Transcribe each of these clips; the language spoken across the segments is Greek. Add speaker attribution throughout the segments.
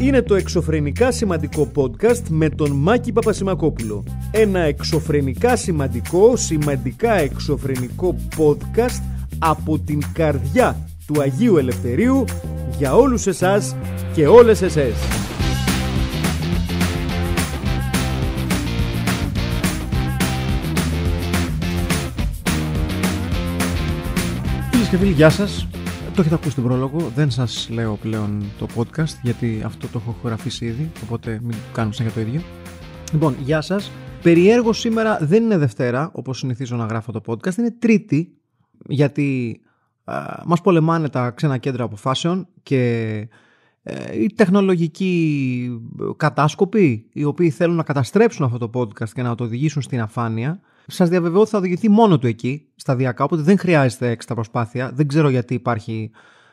Speaker 1: είναι το εξωφρενικά σημαντικό podcast με τον Μάκη Παπασημακόπουλο. Ένα εξωφρενικά σημαντικό, σημαντικά εξωφρενικό podcast από την καρδιά του Αγίου Ελευθερίου για όλους εσάς και όλες εσές. Φίλε και φίλοι, γεια σας το έχετε ακούσει τον πρόλογο, δεν σας λέω πλέον το podcast γιατί αυτό το έχω χωραφίσει ήδη, οπότε μην κάνω σαν για το ίδιο. Λοιπόν, γεια σας. Περιέργω σήμερα δεν είναι Δευτέρα, όπως συνηθίζω να γράφω το podcast, είναι Τρίτη, γιατί α, μας πολεμάνε τα ξένα κέντρα αποφάσεων και ε, οι τεχνολογικοί κατάσκοποι οι οποίοι θέλουν να καταστρέψουν αυτό το podcast και να το οδηγήσουν στην αφάνεια σας διαβεβαιώ ότι θα οδηγηθεί μόνο του εκεί, σταδιακά. Οπότε δεν χρειάζεται έξτρα προσπάθεια. Δεν ξέρω γιατί υπάρχει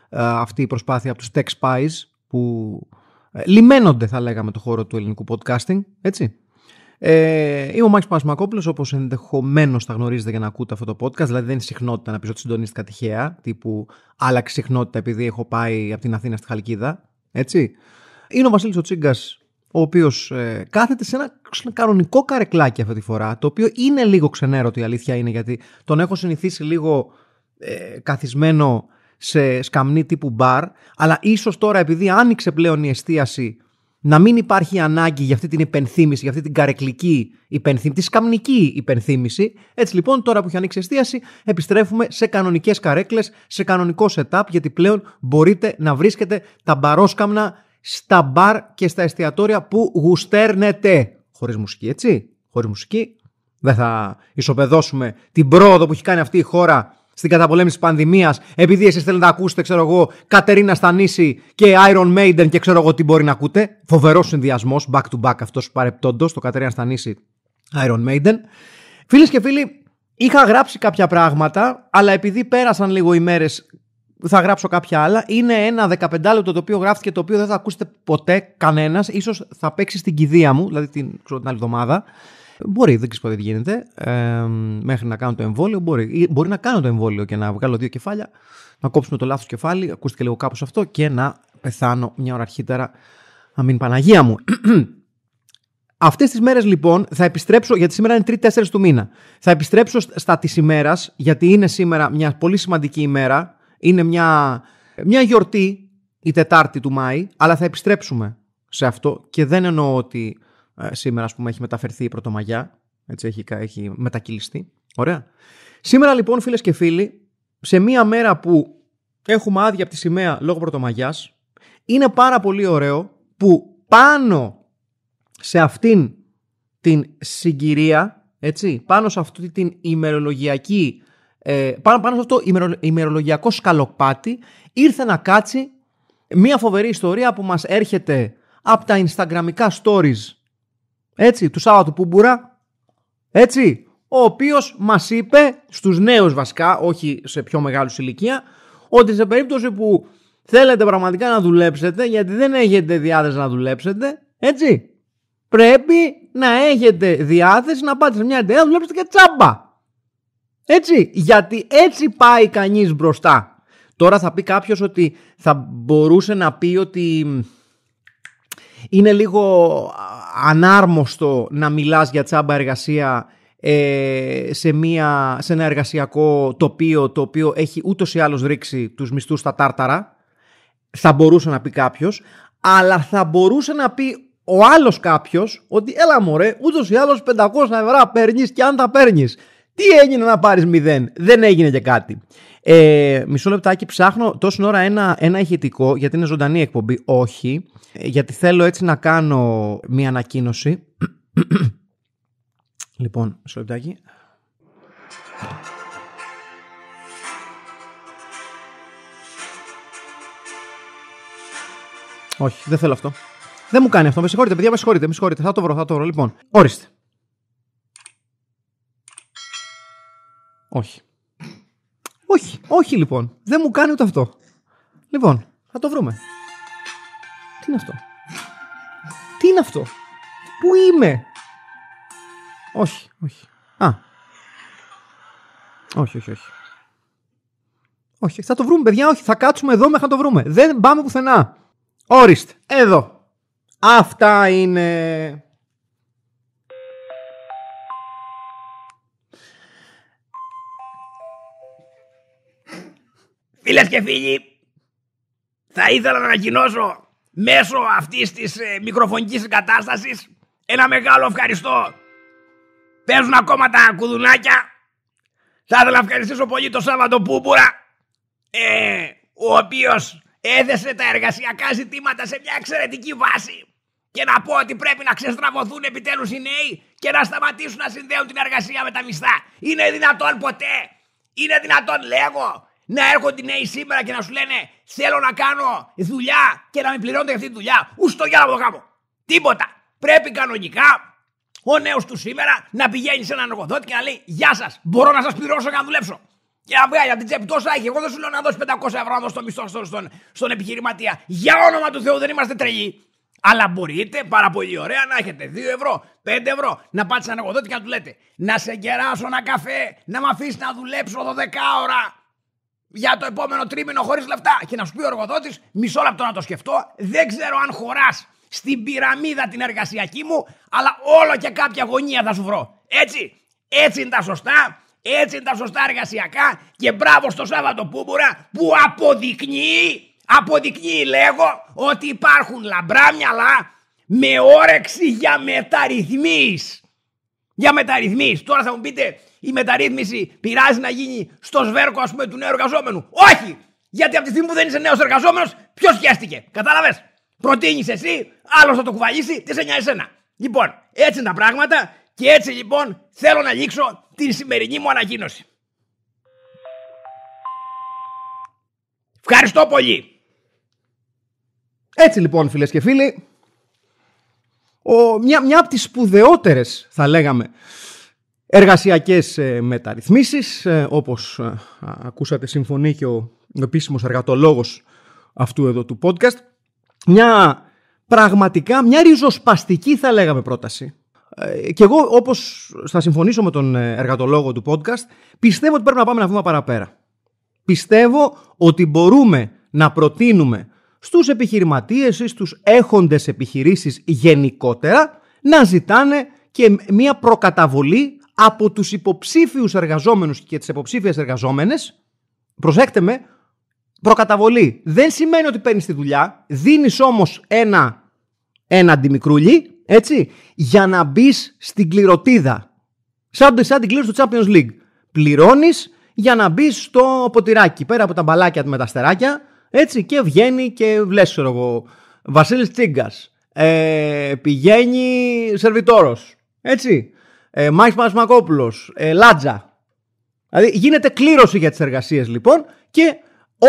Speaker 1: ε, αυτή η προσπάθεια από τους tech spies που ε, λιμένονται, θα λέγαμε, το χώρο του ελληνικού podcasting. Έτσι. Ε, είμαι ο Μάκης Πασμακόπουλο, όπως ενδεχομένως θα γνωρίζετε για να ακούτε αυτό το podcast. Δηλαδή, δεν είναι συχνότητα να πεις ότι συντονίστηκα τυχαία, τύπου άλλαξε συχνότητα επειδή έχω πάει από την Αθήνα στη Χαλκίδα. Έτσι. Είναι ο Βασίλης Οτσίγκας ο οποίος ε, κάθεται σε ένα κανονικό καρεκλάκι αυτή τη φορά, το οποίο είναι λίγο ξενέρωτο η αλήθεια είναι, γιατί τον έχω συνηθίσει λίγο ε, καθισμένο σε σκαμνή τύπου μπαρ, αλλά ίσως τώρα επειδή άνοιξε πλέον η εστίαση να μην υπάρχει ανάγκη για αυτή την υπενθύμηση, για αυτή την καρεκλική υπενθύμηση, τη σκαμνική υπενθύμηση. Έτσι λοιπόν, τώρα που έχει ανοίξει η εστίαση, επιστρέφουμε σε κανονικές καρέκλες, σε κανονικό setup, γιατί πλέον μπορείτε να βρίσκετε τα μπαρόσκαμνα στα μπαρ και στα εστιατόρια που γουστέρνετε. Χωρίς μουσική, έτσι. Χωρίς μουσική. Δεν θα ισοπεδώσουμε την πρόοδο που έχει κάνει αυτή η χώρα στην καταπολέμηση της πανδημίας, επειδή εσείς θέλετε να ακούσετε, ξέρω εγώ, Κατερίνα Στανίση και Iron Maiden και ξέρω εγώ τι μπορεί να ακούτε. Φοβερός συνδυασμός, back to back αυτός παρεπτόντο, το Κατερίνα Στανίση Iron Maiden. Φίλες και φίλοι, είχα γράψει κάποια πράγματα, αλλά επειδή πέρασαν λίγο οι μέρες θα γράψω κάποια άλλα. Είναι ένα 15 λεπτό το οποίο γράφτηκε το οποίο δεν θα ακούσετε ποτέ κανένας. σω θα παίξει στην κηδεία μου, δηλαδή την, ξέρω, την άλλη εβδομάδα. Μπορεί, δεν ξέρω τι γίνεται. Ε, μέχρι να κάνω το εμβόλιο, μπορεί. Ή, να κάνω το εμβόλιο και να βγάλω δύο κεφάλια, να κόψουμε το λάθος κεφάλι, ακούστηκε λίγο κάπως αυτό και να πεθάνω μια ώρα αρχίτερα. Αμήν Παναγία μου. Αυτές τις μέρες λοιπόν θα επιστρέψω, γιατί σήμερα είναι 3-4 του μήνα, θα επιστρέψω στα της ημέρας, γιατί είναι σήμερα μια πολύ σημαντική ημέρα, είναι μια, μια γιορτή η Τετάρτη του Μάη, αλλά θα επιστρέψουμε σε αυτό και δεν εννοώ ότι ε, σήμερα ας πούμε έχει μεταφερθεί η Πρωτομαγιά, έτσι έχει, έχει μετακυλιστεί. Ωραία. Σήμερα λοιπόν φίλες και φίλοι, σε μία μέρα που έχουμε άδεια από τη σημαία λόγω Πρωτομαγιάς, είναι πάρα πολύ ωραίο που πάνω σε αυτήν την συγκυρία, έτσι, πάνω σε αυτή την ημερολογιακή ε, πάνω, πάνω σε αυτό το ημερολογιακό σκαλοπάτι ήρθε να κάτσει μια φοβερή ιστορία που μας έρχεται από τα Instagramικά stories έτσι, του Σάββατου Πούμπουρα έτσι, ο οποίος μας είπε στους νέους βασικά, όχι σε πιο μεγάλους ηλικία ότι σε περίπτωση που θέλετε πραγματικά να δουλέψετε γιατί δεν έχετε διάθεση να δουλέψετε έτσι, πρέπει να έχετε διάθεση να πάτε σε μια εταιρεία να δουλέψετε και τσάμπα έτσι, γιατί έτσι πάει κανείς μπροστά. Τώρα θα πει κάποιος ότι θα μπορούσε να πει ότι είναι λίγο ανάρμοστο να μιλάς για τσάμπα εργασία ε, σε, μια, σε ένα εργασιακό τοπίο το οποίο έχει ούτως ή άλλως ρίξει τους μισθούς στα τάρταρα. Θα μπορούσε να πει κάποιος, αλλά θα μπορούσε να πει ο άλλος κάποιος ότι έλα μωρέ, ούτως ή άλλως 500 ευρώ παίρνεις και αν τα παίρνεις τι έγινε να πάρεις μηδέν, Δεν έγινε και κάτι. Ε, μισό λεπτάκι ψάχνω τόση ώρα ένα, ένα ηχητικό γιατί είναι ζωντανή εκπομπή. Όχι. Ε, γιατί θέλω έτσι να κάνω μία ανακοίνωση. λοιπόν, μισό λεπτάκι. Όχι, δεν θέλω αυτό. Δεν μου κάνει αυτό. Με συγχωρείτε, παιδιά, με συγχωρείτε, με συγχωρείτε. Θα το βρω, θα το βρω. Λοιπόν, ορίστε. Όχι. όχι, όχι λοιπόν. Δεν μου κάνει ούτε αυτό. Λοιπόν, θα το βρούμε. Τι είναι αυτό. Τι είναι αυτό. Πού είμαι. Όχι, όχι.
Speaker 2: Α. Όχι, όχι, όχι.
Speaker 1: Όχι, θα το βρούμε, παιδιά. Όχι, θα κάτσουμε εδώ μέχρι να το βρούμε. Δεν πάμε πουθενά. Όριστ, Εδώ. Αυτά είναι.
Speaker 3: Φίλε και φίλοι, θα ήθελα να ανακοινώσω μέσω αυτής της ε, μικροφωνικής εγκατάστασης ένα μεγάλο ευχαριστώ. Παίζουν ακόμα τα κουδουνάκια. Θα ήθελα να ευχαριστήσω πολύ τον Σάββατο Πούμπουρα, ε, ο οποίος έδεσε τα εργασιακά ζητήματα σε μια εξαιρετική βάση. Και να πω ότι πρέπει να ξεστραβωθούν επιτέλους οι νέοι και να σταματήσουν να συνδέουν την εργασία με τα μισθά. Είναι δυνατόν ποτέ. Είναι δυνατόν, λέγω, να έρχονται οι νέοι σήμερα και να σου λένε Θέλω να κάνω δουλειά και να με πληρώνετε για αυτή τη δουλειά. Ούστο για να το κάνω. Τίποτα. Πρέπει κανονικά ο νέος του σήμερα να πηγαίνει σε έναν εργοδότη και να λέει Γεια σας, μπορώ να σας πληρώσω για να δουλέψω. Και να βγάλει από την τσέπη τόσα έχει. Εγώ δεν σου λέω να δώσει 500 ευρώ να δώσει το μισθό στον, στον, στον επιχειρηματία. Για όνομα του Θεού δεν είμαστε τρελοί. Αλλά μπορείτε πάρα πολύ ωραία να έχετε 2 ευρώ, 5 ευρώ, να πάτε σε έναν εργοδότη και να του λέτε Να σε κεράσω ένα καφέ, να με αφήσεις να δουλέψω 12 ώρα για το επόμενο τρίμηνο χωρίς λεφτά. Και να σου πει ο εργοδότης, μισό λεπτό να το σκεφτώ, δεν ξέρω αν χωράς στην πυραμίδα την εργασιακή μου, αλλά όλο και κάποια γωνία θα σου βρω. Έτσι, έτσι είναι τα σωστά, έτσι είναι τα σωστά εργασιακά και μπράβο στο Σάββατο Πούμπουρα που αποδεικνύει, αποδεικνύει λέγω, ότι υπάρχουν λαμπρά μυαλά με όρεξη για μεταρρυθμίσεις. Για μεταρρυθμίσεις. Τώρα θα μου πείτε, η μεταρρύθμιση πειράζει να γίνει στο σβέρκο, ας πούμε, του νέου εργαζόμενου. Όχι! Γιατί από τη στιγμή που δεν είσαι νέος εργαζόμενος, ποιος χαίστηκε. Κατάλαβες. Προτείνεις εσύ, άλλος θα το κουβαλήσει, τι σε νοιάζει εσένα. Λοιπόν, έτσι είναι τα πράγματα και έτσι λοιπόν θέλω να λήξω την σημερινή μου ανακοίνωση. Ευχαριστώ πολύ.
Speaker 1: Έτσι λοιπόν φίλες και φίλοι, ο, μια, μια από τις σπουδαιότερες θα λέγαμε Εργασιακές ε, μεταρρυθμίσεις, ε, όπως ε, ακούσατε συμφωνεί και ο επίσημος εργατολόγος αυτού εδώ του podcast. Μια πραγματικά, μια ριζοσπαστική θα λέγαμε πρόταση. Και εγώ όπως θα συμφωνήσω με τον εργατολόγο του podcast, πιστεύω ότι πρέπει να πάμε ένα βήμα παραπέρα. Πιστεύω ότι μπορούμε να προτείνουμε στους επιχειρηματίες ή στους έχοντες επιχειρήσεις γενικότερα να ζητάνε και μια προκαταβολή από τους υποψήφιους εργαζόμενους και τις υποψήφιες εργαζόμενες, προσέξτε με, προκαταβολή. Δεν σημαίνει ότι παίρνεις τη δουλειά, δίνεις όμως ένα, ένα αντιμικρούλι, έτσι, για να μπεις στην κληροτίδα. Σαν, σαν την κλήρωση του Champions League. Πληρώνεις για να μπεις στο ποτηράκι, πέρα από τα μπαλάκια με τα στεράκια, έτσι, και βγαίνει και βλέπει, ξέρω εγώ, Βασίλης Τσίγκας, ε, πηγαίνει σερβιτόρος, έτσι, ε, Μάκης Πασμακόπουλος, ε, Λάτζα. Δηλαδή γίνεται κλήρωση για τις εργασίες λοιπόν και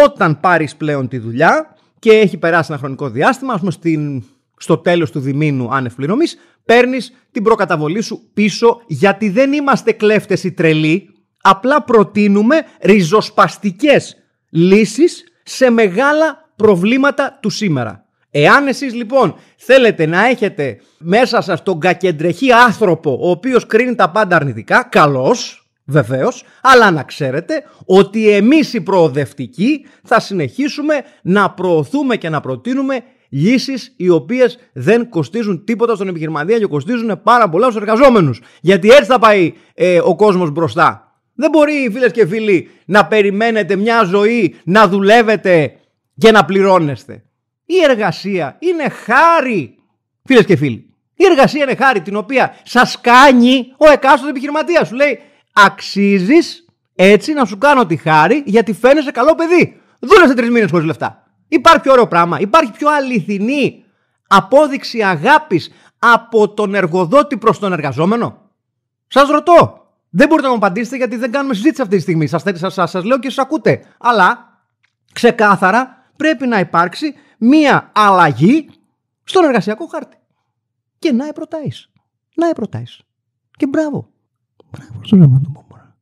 Speaker 1: όταν πάρεις πλέον τη δουλειά και έχει περάσει ένα χρονικό διάστημα, ας πούμε στο τέλος του διμήνου άνευ παίρνει παίρνεις την προκαταβολή σου πίσω γιατί δεν είμαστε κλέφτες ή τρελοί, απλά προτείνουμε ριζοσπαστικές λύσεις σε μεγάλα προβλήματα του σήμερα. Εάν εσείς λοιπόν θέλετε να έχετε μέσα σας τον κακεντρεχή άνθρωπο ο οποίος κρίνει τα πάντα αρνητικά, καλός βεβαίως, αλλά να ξέρετε ότι εμείς οι προοδευτικοί θα συνεχίσουμε να προωθούμε και να προτείνουμε λύσεις οι οποίες δεν κοστίζουν τίποτα στον επιχειρηματία και κοστίζουν πάρα πολλά στους εργαζόμενους. Γιατί έτσι θα πάει ε, ο κόσμος μπροστά. Δεν μπορεί φίλες και φίλοι να περιμένετε μια ζωή να δουλεύετε και να πληρώνεστε. Η εργασία είναι χάρη, φίλες και φίλοι. Η εργασία είναι χάρη την οποία σας κάνει ο εκάστοτε επιχειρηματίας. Σου λέει, αξίζεις έτσι να σου κάνω τη χάρη γιατί φαίνεσαι καλό παιδί. Δούλευε τρεις μήνες χωρίς λεφτά. Υπάρχει πιο ωραίο πράγμα. Υπάρχει πιο αληθινή απόδειξη αγάπης από τον εργοδότη προς τον εργαζόμενο. Σας ρωτώ. Δεν μπορείτε να μου απαντήσετε γιατί δεν κάνουμε συζήτηση αυτή τη στιγμή. Σας σας, σας λέω και σας ακούτε. Αλλά ξεκάθαρα πρέπει να υπάρξει μία αλλαγή στον εργασιακό χάρτη. Και να επρωτάεις. Να επρωτάεις. Και μπράβο.
Speaker 2: Μπράβο στον Ζαματομόμορα.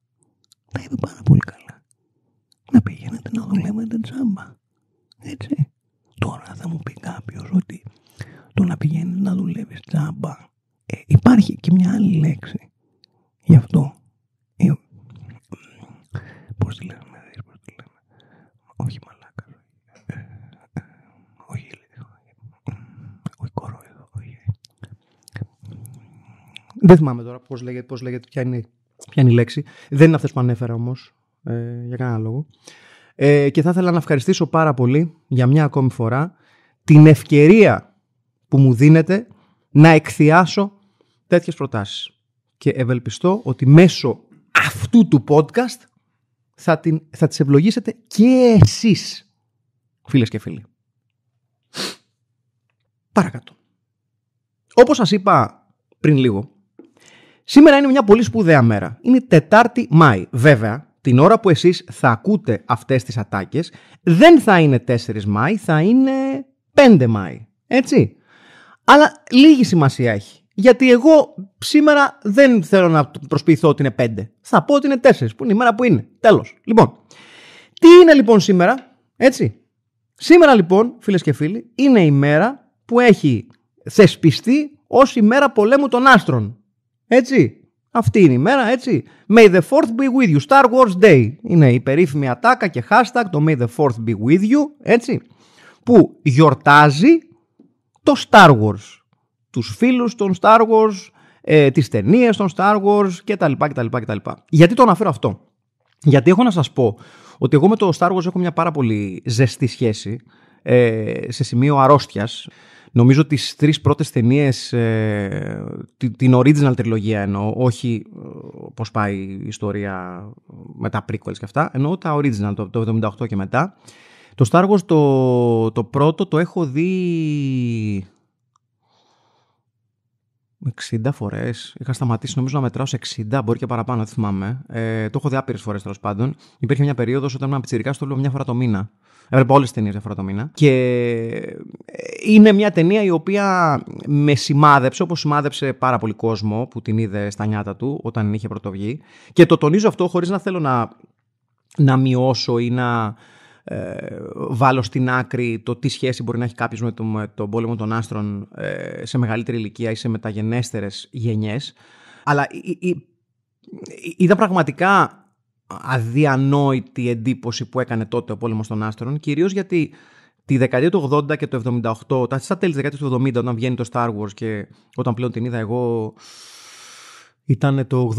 Speaker 2: Τα είπε πάρα πολύ καλά. Να πηγαίνετε να
Speaker 3: δουλεύετε τζάμπα. Έτσι. Τώρα θα μου πει κάποιος ότι το να πηγαίνεις να δουλεύεις τζάμπα. Ε, υπάρχει και μια άλλη λέξη γι' αυτό. Ε, Πώς τη λέμε, Πώς τη λέμε. Όχι, μάλλον.
Speaker 1: Δεν θυμάμαι τώρα πως λέγεται, πώς λέγεται ποια, είναι, ποια είναι η λέξη. Δεν είναι αυτές που ανέφερα όμως, ε, για κανένα λόγο. Ε, και θα ήθελα να ευχαριστήσω πάρα πολύ για μια ακόμη φορά την ευκαιρία που μου δίνεται να εκθιάσω τέτοιες προτάσεις. Και ευελπιστώ ότι μέσω αυτού του podcast θα, την, θα τις ευλογήσετε και εσείς, φίλες και φίλοι. Παρακάτω. Όπως σας είπα πριν λίγο, Σήμερα είναι μια πολύ σπουδαία μέρα. Είναι Τετάρτη Μάη. Βέβαια, την ώρα που εσείς θα ακούτε αυτές τις ατάκες, δεν θα είναι 4 Μάη, θα είναι 5 Μάη. Έτσι. Αλλά λίγη σημασία έχει. Γιατί εγώ σήμερα δεν θέλω να προσποιηθώ ότι είναι 5. Θα πω ότι είναι 4, που είναι η μέρα που είναι. Τέλος. Λοιπόν, τι είναι λοιπόν σήμερα, έτσι. Σήμερα λοιπόν, φίλες και φίλοι, είναι η μέρα που έχει θεσπιστεί ως η μέρα πολέμου των άστρων. Έτσι. Αυτή είναι η μέρα, έτσι. May the fourth be with you. Star Wars Day. Είναι η περίφημη ατάκα και hashtag το May the fourth be with you. Έτσι. Που γιορτάζει το Star Wars. Τους φίλους των Star Wars, ε, τις ταινίες των Star Wars κτλ, τα λοιπά. Γιατί το αναφέρω αυτό. Γιατί έχω να σας πω ότι εγώ με το Star Wars έχω μια πάρα πολύ ζεστή σχέση. Ε, σε σημείο αρρώστιας. Νομίζω τις τρεις πρώτες ταινίες, ε, την original τριλογία εννοώ, όχι ε, πώς πάει η ιστορία με τα prequels και αυτά, εννοώ τα original, το, το 78 και μετά. Το Star Wars το, το πρώτο το έχω δει 60 φορές. Είχα σταματήσει νομίζω να μετράω σε 60, μπορεί και παραπάνω, δεν θυμάμαι. Ε, το έχω δει άπειρες φορές τέλος πάντων. Υπήρχε μια περίοδος όταν ήμουν πιτσυρικά, στο λέω μια φορά το μήνα. Έβλεπα όλες τις ταινίες μια φορά το μήνα. Και ε, είναι μια ταινία η οποία με σημάδεψε, όπως σημάδεψε πάρα πολύ κόσμο που την είδε στα νιάτα του όταν είχε πρωτοβγεί. Και το τονίζω αυτό χωρίς να θέλω να, να μειώσω ή να ε, βάλω στην άκρη το τι σχέση μπορεί να έχει κάποιος με, με τον πόλεμο των άστρων ε, σε μεγαλύτερη ηλικία ή σε μεταγενέστερες γενιές. Αλλά ε, είδα πραγματικά αδιανόητη εντύπωση που έκανε τότε ο πόλεμος των άστρων, κυρίως γιατί τη δεκαετία του 80 και του 78, τα στα τέλη της του 70 όταν βγαίνει το Star Wars και όταν πλέον την είδα εγώ ήταν το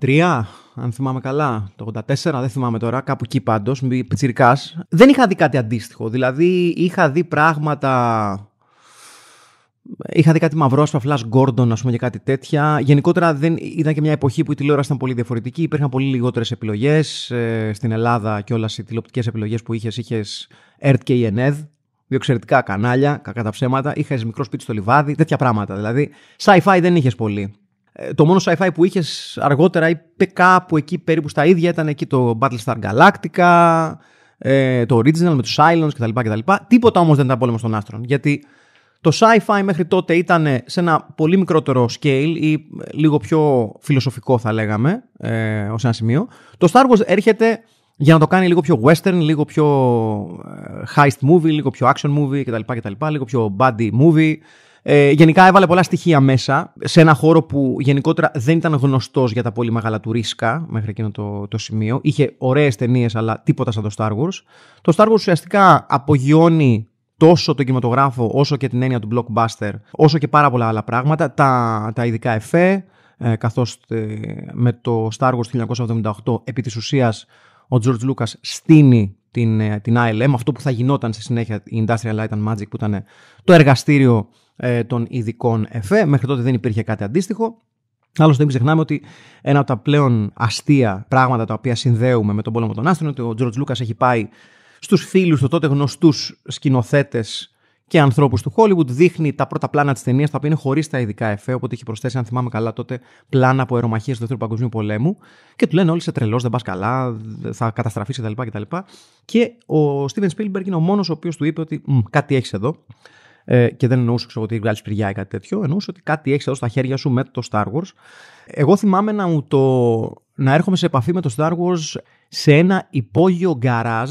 Speaker 1: 83, αν θυμάμαι καλά, το 84, δεν θυμάμαι τώρα, κάπου εκεί πάντως, πιτσυρικά. Δεν είχα δει κάτι αντίστοιχο. Δηλαδή, είχα δει πράγματα. Είχα δει κάτι μαυρό, Flash Gordon, ας πούμε, και κάτι τέτοια. Γενικότερα δεν... ήταν και μια εποχή που η τηλεόραση ήταν πολύ διαφορετική. Υπήρχαν πολύ λιγότερες επιλογές. Ε, στην Ελλάδα και όλες οι τηλεοπτικές επιλογές που είχες, είχες ΕΡΤ και ΕΝΕΔ. δύο εξαιρετικά κανάλια, κακά τα ψέματα. Είχες μικρό σπίτι στο λιβάδι, τέτοια πράγματα. Δηλαδή, sci-fi δεν είχες πολύ. Ε, το μόνο sci-fi που είχες αργότερα είπε κάπου εκεί περίπου στα ίδια ήταν εκεί το Battlestar Galactica, ε, το Original με τους Silence κτλ, κτλ. Τίποτα όμως δεν ήταν πόλεμο των άστρων. Γιατί το sci-fi μέχρι τότε ήταν σε ένα πολύ μικρότερο scale ή λίγο πιο φιλοσοφικό θα λέγαμε ε, ως ένα σημείο. Το Star Wars έρχεται για να το κάνει λίγο πιο western, λίγο πιο ε, heist movie, λίγο πιο action movie κτλ. κτλ λίγο πιο buddy movie. Ε, γενικά έβαλε πολλά στοιχεία μέσα σε ένα χώρο που γενικότερα δεν ήταν γνωστός για τα πολύ μεγάλα του μέχρι εκείνο το, το σημείο. Είχε ωραίες ταινίες, αλλά τίποτα σαν το Star Wars. Το Star Wars ουσιαστικά απογειώνει τόσο τον κινηματογράφο όσο και την έννοια του blockbuster, όσο και πάρα πολλά άλλα πράγματα. Τα, τα ειδικά εφέ, ε, καθώς ε, με το Star Wars 1978 επί της ουσίας ο George Lucas στείνει την, ε, την ILM, αυτό που θα γινόταν στη συνέχεια η Industrial Light and Magic που ήταν το εργαστήριο ε, των ειδικών ΕΦΕ. Μέχρι τότε δεν υπήρχε κάτι αντίστοιχο. Άλλωστε, μην ξεχνάμε ότι ένα από τα πλέον αστεία πράγματα τα οποία συνδέουμε με τον πόλεμο των άστρων είναι ότι ο Τζορτζ Λούκας έχει πάει στους φίλους του τότε γνωστούς σκηνοθέτες και ανθρώπους του Χόλιγουτ, Δείχνει τα πρώτα πλάνα της ταινίας, τα οποία είναι χωρίς τα ειδικά εφέ. Οπότε έχει προσθέσει, αν θυμάμαι καλά, τότε πλάνα από αερομαχίες του Δεύτερου Παγκοσμίου Πολέμου. Και του λένε όλοι σε τρελός, δεν πας καλά, θα καταστραφείς κτλ. Και, και ο Στίβεν Σπίλμπεργκ είναι ο μόνος ο οποίος του είπε ότι κάτι έχεις εδώ. Ε, και δεν εννοούσε ξέρω, ότι βγάλεις πυριά ή κάτι τέτοιο. Εννοούσε ότι κάτι έχεις εδώ στα χέρια σου με το Star Wars. Εγώ θυμάμαι να, το, να έρχομαι σε επαφή με το Star Wars σε ένα υπόγειο γκαράζ.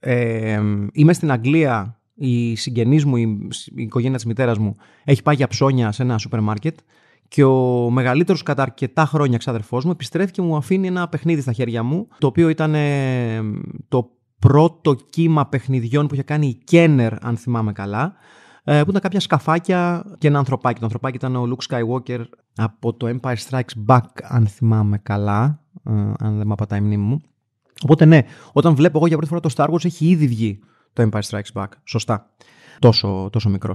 Speaker 1: Ε, είμαι στην Αγγλία. Η συγγενής μου, η, οικογένεια της μητέρας μου, έχει πάει για ψώνια σε ένα σούπερ μάρκετ. Και ο μεγαλύτερος κατά αρκετά χρόνια ξαδερφός μου επιστρέφει και μου αφήνει ένα παιχνίδι στα χέρια μου, το οποίο ήταν ε, το πρώτο κύμα παιχνιδιών που είχε κάνει η Kenner, αν θυμάμαι καλά. Ε, που ήταν κάποια σκαφάκια και ένα ανθρωπάκι. Το ανθρωπάκι ήταν ο Luke Skywalker από το Empire Strikes Back, αν θυμάμαι καλά, ε, αν δεν με απατάει η μνήμη μου. Οπότε ναι, όταν βλέπω εγώ για πρώτη φορά το Star Wars έχει ήδη βγει το Empire Strikes Back, σωστά. Τόσο, τόσο μικρός.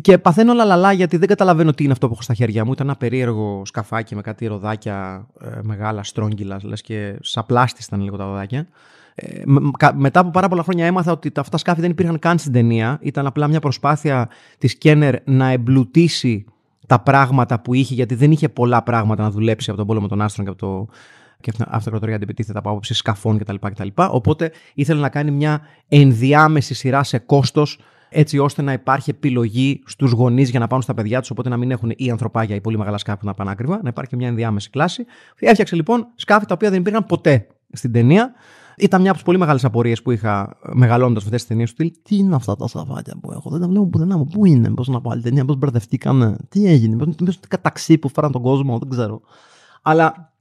Speaker 1: Και παθαίνω λαλαλά γιατί δεν καταλαβαίνω τι είναι αυτό που έχω στα χέρια μου. Ήταν ένα περίεργο σκαφάκι με κάτι ροδάκια ε, μεγάλα, στρόγγυλα, λες και σαπλάστη ήταν λίγο τα ροδάκια. Ε, μετά από πάρα πολλά χρόνια έμαθα ότι αυτά τα σκάφη δεν υπήρχαν καν στην ταινία. Ήταν απλά μια προσπάθεια της Κένερ να εμπλουτίσει τα πράγματα που είχε, γιατί δεν είχε πολλά πράγματα να δουλέψει από τον πόλεμο των άστρων και από το και αυτοκρατορία αντιπιτίθεται από άποψη σκαφών κτλ. Οπότε ήθελε να κάνει μια ενδιάμεση σειρά σε κόστος έτσι ώστε να υπάρχει επιλογή στους γονείς για να πάνε στα παιδιά τους. Οπότε να μην έχουν ή ανθρωπάγια ή πολύ μεγάλα σκάφη να πάνε άκριβα, να υπάρχει μια ενδιάμεση κλάση. Έφτιαξε λοιπόν σκάφη τα οποία δεν υπήρχαν ποτέ στην ταινία. Ήταν μια από τις πολύ μεγάλες απορίες που είχα ε,
Speaker 2: μεγαλώντα αυτές τις ταινίες του Τι είναι αυτά τα σαβάκια που έχω, δεν τα βλέπω πουθενά μου. Πού είναι, πώς να πάλι ταινία, πώς μπερδευτήκανε, τι έγινε, πώς καταξύ που φέραν τον κόσμο, δεν ξέρω. Αλλά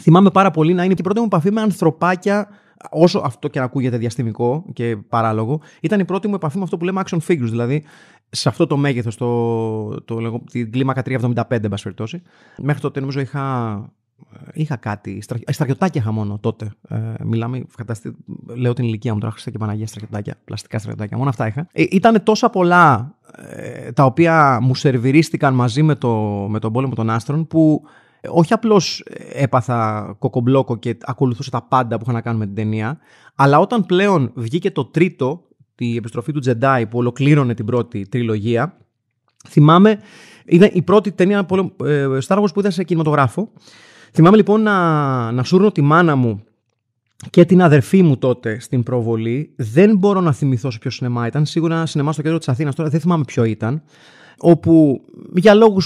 Speaker 1: θυμάμαι πάρα πολύ να είναι και η πρώτη μου επαφή με ανθρωπάκια όσο αυτό και να ακούγεται διαστημικό και παράλογο, ήταν η πρώτη μου επαφή με αυτό που λέμε action figures, δηλαδή σε αυτό το μέγεθος, το, το, την κλίμακα 375, εν πάση περιπτώσει. Μέχρι τότε νομίζω είχα Είχα κάτι, στρατιωτάκια ε, είχα μόνο τότε. Ε, μιλάμε, φανταστεί, λέω την ηλικία μου τώρα, χρυσά και Παναγία στρατιωτάκια, πλαστικά στρατιωτάκια, μόνο αυτά είχα. Ε, ήταν τόσα πολλά ε, τα οποία μου σερβιρίστηκαν μαζί με, το, με τον πόλεμο των άστρων που όχι απλώς έπαθα κοκομπλόκο και ακολουθούσα τα πάντα που είχα να κάνω με την ταινία, αλλά όταν πλέον βγήκε το τρίτο, την επιστροφή του Τζεντάι που ολοκλήρωνε την πρώτη τριλογία, θυμάμαι, ήταν η πρώτη ταινία Star Wars που είδα σε κινηματογράφο Θυμάμαι λοιπόν να, να σούρνω τη μάνα μου και την αδερφή μου τότε στην προβολή. Δεν μπορώ να θυμηθώ σε ποιο σινεμά ήταν. Σίγουρα ένα σινεμά στο κέντρο της Αθήνας τώρα, δεν θυμάμαι ποιο ήταν. Όπου για λόγους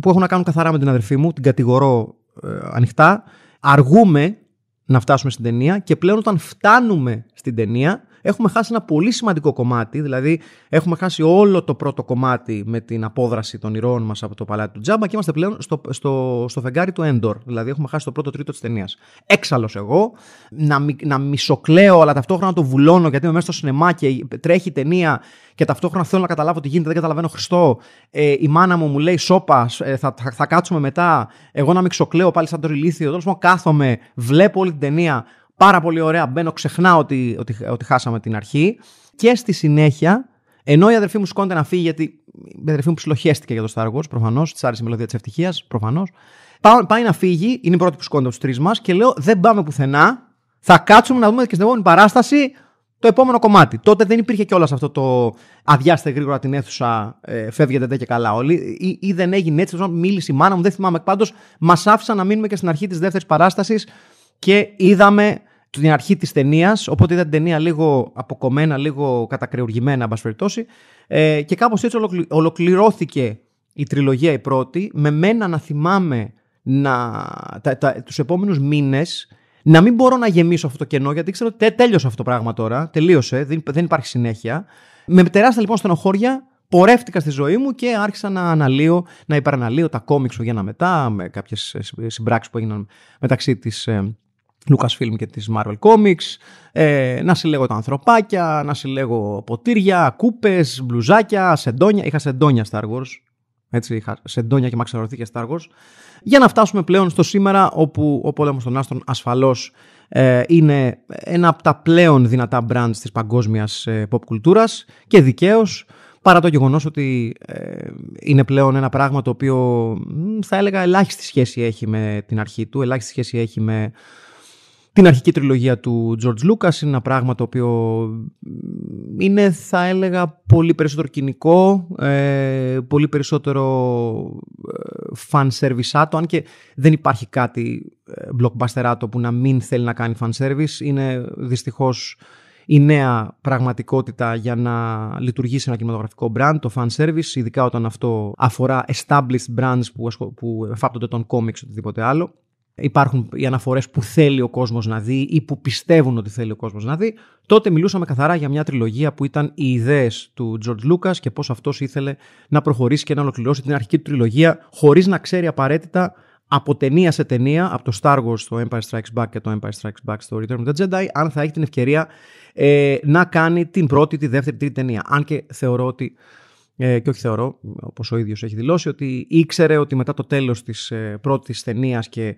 Speaker 1: που έχουν να κάνουν καθαρά με την αδερφή μου, την κατηγορώ ε, ανοιχτά, αργούμε να φτάσουμε στην ταινία και πλέον όταν φτάνουμε στην ταινία έχουμε χάσει ένα πολύ σημαντικό κομμάτι, δηλαδή έχουμε χάσει όλο το πρώτο κομμάτι με την απόδραση των ηρώων μας από το παλάτι του Τζάμπα και είμαστε πλέον στο, στο, στο φεγγάρι του Έντορ. Δηλαδή έχουμε χάσει το πρώτο τρίτο της ταινίας. Έξαλλος εγώ, να, να μισοκλαίω, αλλά ταυτόχρονα το βουλώνω γιατί είμαι μέσα στο σινεμά και τρέχει η ταινία και ταυτόχρονα θέλω να καταλάβω τι γίνεται, δεν καταλαβαίνω Χριστό. Ε, η μάνα μου μου λέει σώπα, ε, θα, θα, θα, κάτσουμε μετά. Εγώ να ξοκλαίω πάλι σαν το ρηλίθιο. Τέλος πάντων, κάθομαι, βλέπω όλη την ταινία Πάρα πολύ ωραία. Μπαίνω, ξεχνάω ότι, ότι, ότι χάσαμε την αρχή. Και στη συνέχεια, ενώ η αδερφή μου σκόνται να φύγει, γιατί η αδερφή μου ψιλοχέστηκε για το Star προφανώς. Της άρεσε η μελωδία της ευτυχίας, προφανώς. Πάει να φύγει, είναι η πρώτη που σκόνται από τους τρεις μας και λέω: Δεν πάμε πουθενά. Θα κάτσουμε να δούμε και στην επόμενη παράσταση το επόμενο κομμάτι. Τότε δεν υπήρχε κιόλας αυτό το αδειάστε γρήγορα την αίθουσα, ε, φεύγετε και καλά όλοι. Ή, ή δεν έγινε έτσι, μίλησε η μάνα μου, δεν θυμάμαι. Πάντως, μας άφησαν να μείνουμε και στην αρχή της δεύτερης παράστασης και είδαμε την αρχή της ταινίας, οπότε είδα ταινία λίγο αποκομμένα, λίγο κατακρεουργημένα, μπας ε, και κάπως έτσι ολοκληρώθηκε η τριλογία η πρώτη, με μένα να θυμάμαι να, τα, τα, τους επόμενους μήνες να μην μπορώ να γεμίσω αυτό το κενό, γιατί ξέρω ότι τέλειωσε αυτό το πράγμα τώρα, τελείωσε, δεν, δεν υπάρχει συνέχεια. Με τεράστια λοιπόν στενοχώρια, πορεύτηκα στη ζωή μου και άρχισα να αναλύω, να υπεραναλύω τα κόμιξ για να μετά, με κάποιες συμπράξεις που έγιναν μεταξύ της ε, Lucasfilm και της Marvel Comics, ε, να συλλέγω τα ανθρωπάκια, να συλλέγω ποτήρια, κούπες, μπλουζάκια, σεντόνια. Είχα σεντόνια Star Wars, έτσι είχα σεντόνια και μαξαρωθήκες Star Wars. Για να φτάσουμε πλέον στο σήμερα όπου ο Πόλεμος των Άστρων ασφαλώς ε, είναι ένα από τα πλέον δυνατά μπραντς της παγκόσμιας ε, pop κουλτούρας και δικαίως. παρά το γεγονός ότι ε, είναι πλέον ένα πράγμα το οποίο θα έλεγα ελάχιστη σχέση έχει με την αρχή του, ελάχιστη σχέση έχει με την αρχική τριλογία του George Lucas. Είναι ένα πράγμα το οποίο είναι, θα έλεγα, πολύ περισσότερο κοινικό, ε, πολύ περισσότερο ε, fan service άτο, αν και δεν υπάρχει κάτι ε, blockbuster που να μην θέλει να κάνει fan service. Είναι δυστυχώς η νέα πραγματικότητα για να λειτουργήσει ένα κινηματογραφικό brand, το fan service, ειδικά όταν αυτό αφορά established brands που, εφάπτονται των comics οτιδήποτε άλλο υπάρχουν οι αναφορές που θέλει ο κόσμος να δει ή που πιστεύουν ότι θέλει ο κόσμος να δει. Τότε μιλούσαμε καθαρά για μια τριλογία που ήταν οι ιδέες του Τζορτ Λούκα και πώς αυτός ήθελε να προχωρήσει και να ολοκληρώσει την αρχική του τριλογία χωρίς να ξέρει απαραίτητα από ταινία σε ταινία, από το Star Wars στο Empire Strikes Back και το Empire Strikes Back στο Return of the Jedi, αν θα έχει την ευκαιρία ε, να κάνει την πρώτη, τη δεύτερη, τη τρίτη ταινία. Αν και θεωρώ ότι ε, και όχι θεωρώ, όπως ο ίδιος έχει δηλώσει, ότι ήξερε ότι μετά το τέλος της ε, ταινία και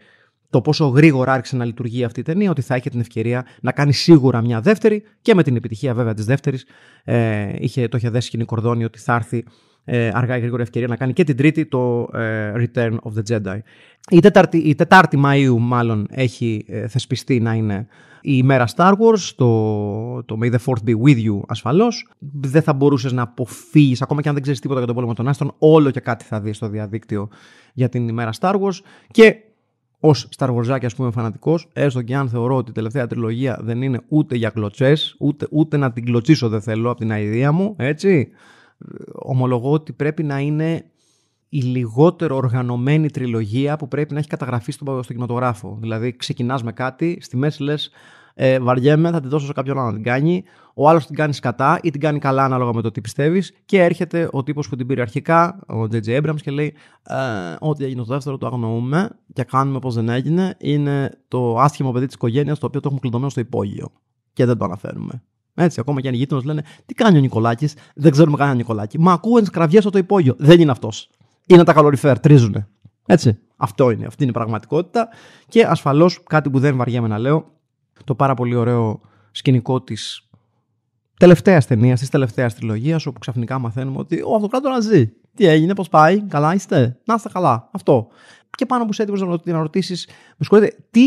Speaker 1: το πόσο γρήγορα άρχισε να λειτουργεί αυτή η ταινία, ότι θα είχε την ευκαιρία να κάνει σίγουρα μια δεύτερη και με την επιτυχία βέβαια της δεύτερης. Ε, είχε, το είχε δέσει σκηνή κορδόνη ότι θα έρθει ε, αργά ή γρήγορα ευκαιρία να κάνει και την τρίτη το ε, Return of the Jedi. Η Τετάρτη, η τετάρτη Μαΐου μάλλον έχει ε, θεσπιστεί να είναι η ημέρα Star Wars, το, το May the Fourth be with you ασφαλώς. Δεν θα μπορούσες να αποφύγεις, ακόμα και αν δεν ξέρεις τίποτα για τον πόλεμο των άστρων, όλο και κάτι θα δεις στο διαδίκτυο για την ημέρα Star Wars. Και ως Star Wars, ας πούμε, φανατικός, έστω και αν θεωρώ ότι η τελευταία τριλογία δεν είναι ούτε για κλωτσές, ούτε, ούτε να την κλοτσήσω, δεν θέλω από την αηδία μου, έτσι. Ομολογώ ότι πρέπει να είναι η λιγότερο οργανωμένη τριλογία που πρέπει να έχει καταγραφεί στον κινηματογράφο. Δηλαδή, ξεκινάς με κάτι, στη μέση λες, ε, βαριέμαι, θα τη δώσω σε κάποιον άλλο να την κάνει. Ο άλλος την κάνει κατά ή την κάνει καλά ανάλογα με το τι πιστεύεις. Και έρχεται ο τύπος που την πήρε αρχικά,
Speaker 2: ο JJ Abrams, και λέει: «Ε, Ό,τι έγινε το δεύτερο το αγνοούμε και κάνουμε όπως δεν έγινε. Είναι το άσχημο παιδί της οικογένειας το οποίο το έχουμε κλειδωμένο στο υπόγειο. Και δεν το αναφέρουμε. Έτσι, ακόμα και αν οι γείτονες λένε: Τι κάνει ο Νικολάκης, δεν ξέρουμε κανένα Νικολάκη. Μα ακούγαν σκραυγέ στο υπόγειο.
Speaker 1: Δεν είναι αυτός. Είναι τα καλοριφέρ, τρίζουνε. Έτσι. Αυτό είναι. Αυτή είναι η πραγματικότητα. Και ασφαλώς κάτι που δεν βαριέμαι να λέω το πάρα πολύ ωραίο σκηνικό της τελευταίας ταινίας, της τελευταίας τριλογίας, όπου ξαφνικά μαθαίνουμε ότι ο Αυτοκράτορας ζει. Τι έγινε, πώς πάει, καλά είστε, να είστε καλά. Αυτό. Και πάνω που σε έτοιμος να ρωτήσει, με συγχωρείτε, τι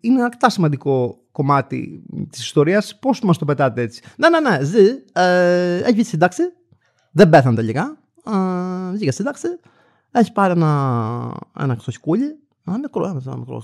Speaker 1: είναι ένα αρκετά σημαντικό κομμάτι της ιστορίας. Πώς μας το πετάτε
Speaker 2: έτσι. Ναι, ναι, ναι, ζει, ε, έχει βγει σύνταξη, δεν πέθανε τελικά. Ε, βγήκε σύνταξη, έχει πάρει ένα, ένα μικρό, ένα ε, μικρό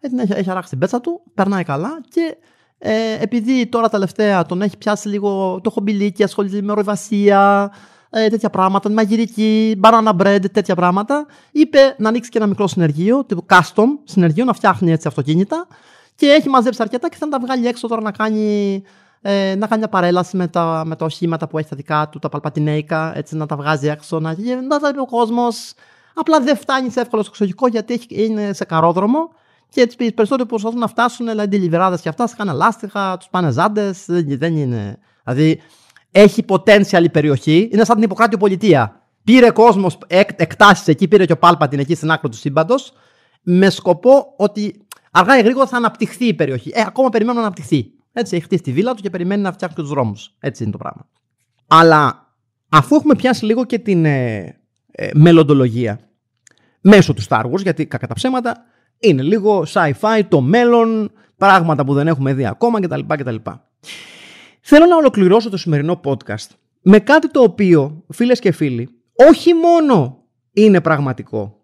Speaker 2: Έτσι, ναι, έχει, έχει αράξει την πέτσα του, περνάει καλά και ε, επειδή τώρα τελευταία τον έχει πιάσει λίγο το χομπιλίκι, ασχολείται με ροϊβασία, ε, τέτοια πράγματα, μαγειρική, banana bread, τέτοια πράγματα, είπε να ανοίξει και ένα μικρό συνεργείο, τύπου custom συνεργείο, να φτιάχνει έτσι αυτοκίνητα και έχει μαζέψει αρκετά και θα τα βγάλει έξω τώρα να κάνει ε, να κάνει μια παρέλαση με τα, με τα οχήματα που έχει τα δικά του, τα παλπατινέικα, έτσι να τα βγάζει έξω, να, να τα δει ο κόσμος, Απλά δεν φτάνει εύκολα στο εξωτερικό γιατί είναι σε καρόδρομο και έτσι περισσότεροι προσπαθούν να φτάσουν, δηλαδή λιβεράδε και αυτά, σκάνε λάστιχα, τους πάνε ζάντες. Δεν είναι. Δηλαδή έχει potential η περιοχή, είναι σαν την υποκράτη Πολιτεία. Πήρε κόσμος εκ, εκτάσεις εκεί, πήρε και ο Πάλπα την εκεί στην άκρη του σύμπαντος, με σκοπό ότι αργά ή γρήγορα θα αναπτυχθεί η περιοχή. Ε, ακόμα περιμενουν να αναπτυχθεί. Έτσι, έχει χτίσει τη βίλα του και περιμένει να φτιάξει τους δρόμους. Έτσι είναι το πράγμα. Αλλά αφού έχουμε πιάσει λίγο και την ε,
Speaker 1: ε, μελλοντολογία μέσω του Star Wars, γιατί κατα ψέματα είναι λίγο sci-fi, το μέλλον, πράγματα που δεν έχουμε δει ακόμα κτλ. κτλ. Θέλω να ολοκληρώσω το σημερινό podcast με κάτι το οποίο, φίλες και φίλοι, όχι μόνο είναι πραγματικό,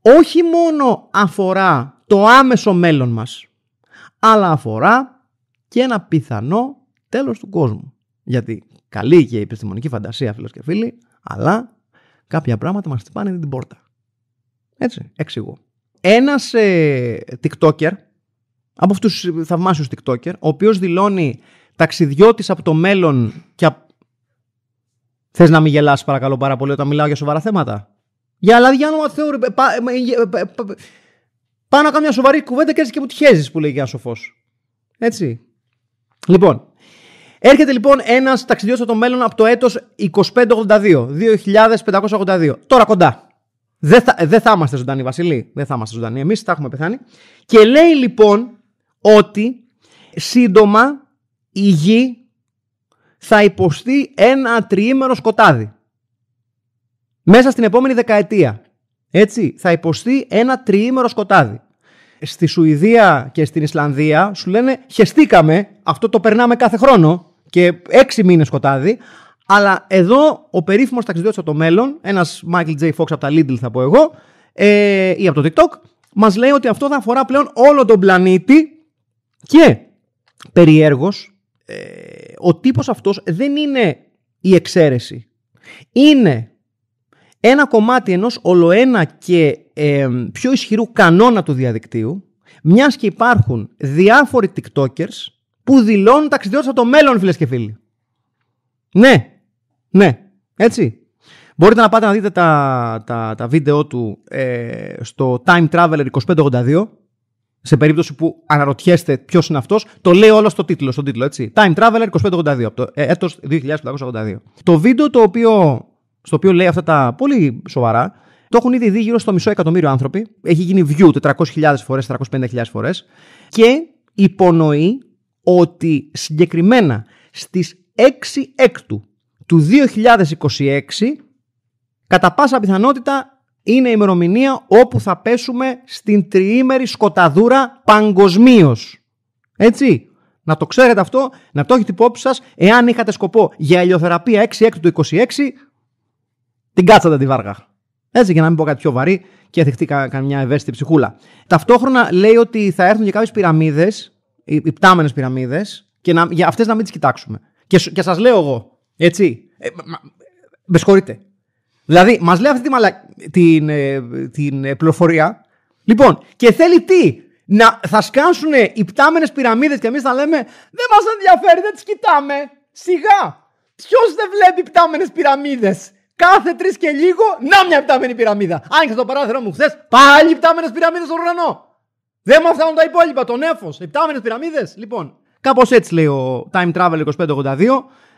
Speaker 1: όχι μόνο αφορά το άμεσο μέλλον μας, αλλά αφορά και ένα πιθανό τέλος του κόσμου. Γιατί καλή και η επιστημονική φαντασία, φίλες και φίλοι, αλλά Κάποια πράγματα μας τυπάνε την πόρτα. Έτσι, εξηγώ. Ένας ε, TikToker, από αυτούς του θαυμάσιους TikToker, ο οποίος δηλώνει ταξιδιώτης από το μέλλον και. Α... Θες να μην γελάσει, παρακαλώ πάρα πολύ, όταν μιλάω για σοβαρά θέματα.
Speaker 2: Για Αλαδιάνο Μαθεούρη. Ε, ε, ε, Πάω να κάνω
Speaker 1: μια σοβαρή κουβέντα και έτσι και μου τυχαίζει που λέει για σοφός. Έτσι. Λοιπόν, Έρχεται λοιπόν ένας ταξιδιό στο μέλλον από το έτος 2582. 2582. Τώρα κοντά. Δεν θα, δεν θα είμαστε ζωντανοί, Βασιλή. Δεν θα είμαστε ζωντανοί. Εμείς θα έχουμε πεθάνει. Και λέει λοιπόν ότι σύντομα η γη θα υποστεί ένα τριήμερο σκοτάδι. Μέσα στην επόμενη δεκαετία. Έτσι, θα υποστεί ένα τριήμερο σκοτάδι. Στη Σουηδία και στην Ισλανδία σου λένε χεστήκαμε, αυτό το περνάμε κάθε χρόνο και έξι μήνες σκοτάδι. Αλλά εδώ ο περίφημος ταξιδιώτης από το μέλλον, ένας Michael J. Fox από τα Lidl θα πω εγώ, ε, ή από το TikTok, μας λέει ότι αυτό θα αφορά πλέον όλο τον πλανήτη και περιέργως ε, ο τύπος αυτός δεν είναι η εξαίρεση. Είναι ένα κομμάτι ενός ολοένα και ε, πιο ισχυρού κανόνα του διαδικτύου, μιας και υπάρχουν διάφοροι TikTokers που δηλώνουν ταξιδιώτες από το μέλλον, φίλες και φίλοι. Ναι, ναι, έτσι. Μπορείτε να πάτε να δείτε τα, τα, τα βίντεο του ε, στο Time Traveler 2582. Σε περίπτωση που αναρωτιέστε ποιος είναι αυτός, το λέει όλο στο τίτλο, στον τίτλο, έτσι. Time Traveler 2582, από το ε, έτος 2582. Το βίντεο το οποίο, στο οποίο λέει αυτά τα πολύ σοβαρά, το έχουν ήδη δει γύρω στο μισό εκατομμύριο άνθρωποι. Έχει γίνει view 400.000 φορέ, 450.000 φορές. Και υπονοεί ότι συγκεκριμένα στις 6 έκτου του 2026 κατά πάσα πιθανότητα είναι η ημερομηνία όπου θα πέσουμε στην τριήμερη σκοταδούρα παγκοσμίως. Έτσι. Να το ξέρετε αυτό, να το έχετε υπόψη σας, εάν είχατε σκοπό για ηλιοθεραπεία 6 έκτου του 26, την κάτσατε τη βάργα. Έτσι, για να μην πω κάτι πιο βαρύ και θεχτεί καμιά ευαίσθητη ψυχούλα. Ταυτόχρονα λέει ότι θα έρθουν και κάποιες πυραμίδες οι πτάμενες πυραμίδες και να, για αυτές να μην τις κοιτάξουμε. Και, και σας λέω εγώ, έτσι. Ε, με συγχωρείτε. Δηλαδή, μας λέει αυτή τη μαλα... την, ε, την ε, πληροφορία. Λοιπόν, και θέλει τι, να θα σκάσουν οι πτάμενες πυραμίδες και εμείς θα λέμε Δεν μας ενδιαφέρει, δεν τις κοιτάμε. Σιγά. Ποιος δεν βλέπει πτάμενες πυραμίδες. Κάθε τρεις και λίγο, να μια πτάμενη πυραμίδα. Άνοιξε το παράθυρο μου χθες, πάλι πτάμενες πυραμίδες στον ουρανό. Δεν μου φτάνουν τα υπόλοιπα. Τον έφος. Επτάμενες πυραμίδες. Λοιπόν, κάπως έτσι λέει ο Time Travel 2582.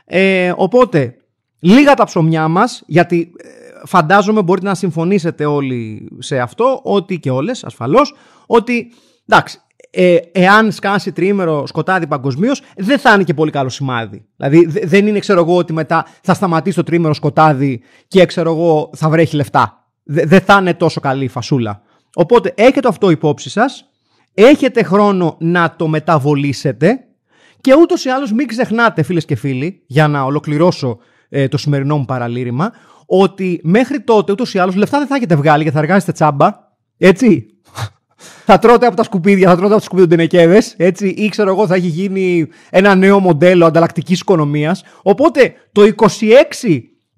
Speaker 1: Ε, οπότε, λίγα τα ψωμιά μας, γιατί ε, φαντάζομαι μπορείτε να συμφωνήσετε όλοι σε αυτό, ότι και όλες ασφαλώς, ότι εντάξει, ε, εάν σκάσει τριήμερο σκοτάδι παγκοσμίως, δεν θα είναι και πολύ καλό σημάδι. Δηλαδή, δεν είναι, ξέρω εγώ, ότι μετά θα σταματήσει το τριήμερο σκοτάδι και, ξέρω εγώ, θα βρέχει λεφτά. δεν θα είναι τόσο καλή η φασούλα. Οπότε, έχετε αυτό υπόψη σας Έχετε χρόνο να το μεταβολήσετε και ούτως ή άλλως μην ξεχνάτε, φίλες και φίλοι, για να ολοκληρώσω ε, το σημερινό μου παραλήρημα, ότι μέχρι τότε ούτως ή άλλως λεφτά δεν θα έχετε βγάλει και θα εργάζεστε τσάμπα. Έτσι. θα τρώτε από τα σκουπίδια, θα τρώτε από τα σκουπίδια των Έτσι. Ή ξέρω εγώ, θα έχει γίνει ένα νέο μοντέλο ανταλλακτικής οικονομίας. Οπότε το 26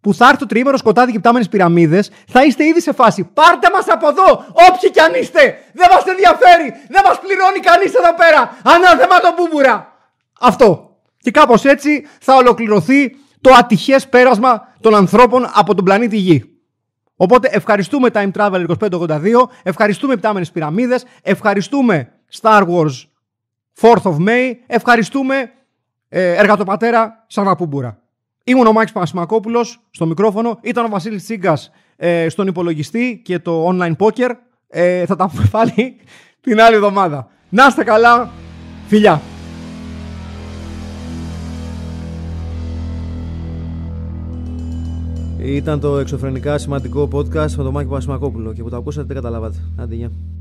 Speaker 1: που θα έρθει το τρίμερο σκοτάδι και πτάμενες πυραμίδες, θα είστε ήδη σε φάση. Πάρτε μας από εδώ, όποιοι κι αν είστε! Δεν μας ενδιαφέρει! Δεν μας πληρώνει κανείς εδώ πέρα! Ανάθεμα το μπούμπουρα! Αυτό. Και κάπως έτσι θα ολοκληρωθεί το ατυχές πέρασμα των ανθρώπων από τον πλανήτη Γη. Οπότε ευχαριστούμε Time Travel 2582, ευχαριστούμε πτάμενες πυραμίδες, ευχαριστούμε Star Wars 4th of May, ευχαριστούμε ε, εργατοπατέρα Σαββαπούμπουρα. Ήμουν ο Μάκης Πανασημακόπουλος στο μικρόφωνο, ήταν ο Βασίλης Τσίγκας ε, στον υπολογιστή και το online poker. Ε, θα τα πούμε πάλι την άλλη εβδομάδα. Να είστε καλά, φιλιά! Ήταν το εξωφρενικά σημαντικό podcast με τον Μάκη Πανασημακόπουλο και που το ακούσατε δεν καταλάβατε. Άντε,